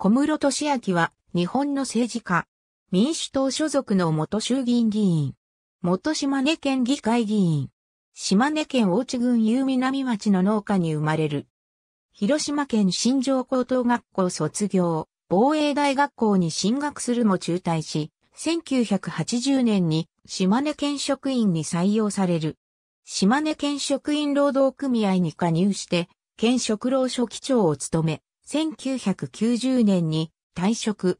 小室俊明は日本の政治家、民主党所属の元衆議院議員、元島根県議会議員、島根県大地郡有南町の農家に生まれる。広島県新城高等学校卒業、防衛大学校に進学するも中退し、1980年に島根県職員に採用される。島根県職員労働組合に加入して、県職労所記長を務め、1990年に退職。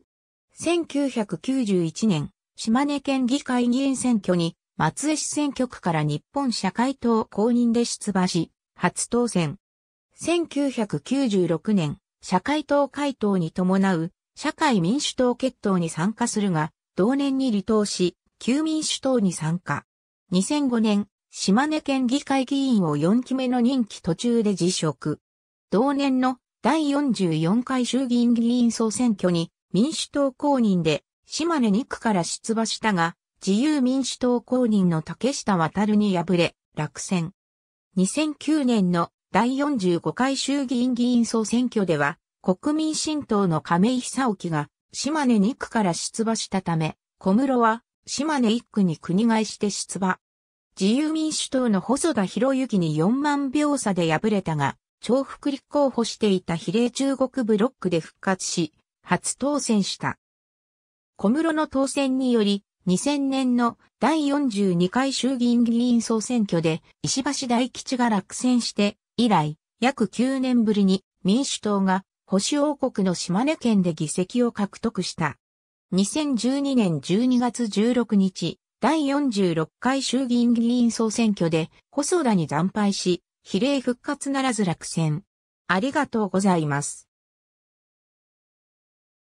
1991年、島根県議会議員選挙に松江市選挙区から日本社会党公認で出馬し、初当選。1996年、社会党回答に伴う社会民主党決闘に参加するが、同年に離党し、旧民主党に参加。2005年、島根県議会議員を4期目の任期途中で辞職。同年の第44回衆議院議員総選挙に民主党公認で島根2区から出馬したが、自由民主党公認の竹下渡に敗れ、落選。2009年の第45回衆議院議員総選挙では、国民新党の亀井久沖が島根2区から出馬したため、小室は島根1区に国替えして出馬。自由民主党の細田博之に4万票差で敗れたが、重複立候補していた比例中国ブロックで復活し、初当選した。小室の当選により、2000年の第42回衆議院議員総選挙で石橋大吉が落選して以来、約9年ぶりに民主党が保守王国の島根県で議席を獲得した。2012年12月16日、第46回衆議院議員総選挙で細田に惨敗し、比例復活ならず落選。ありがとうございます。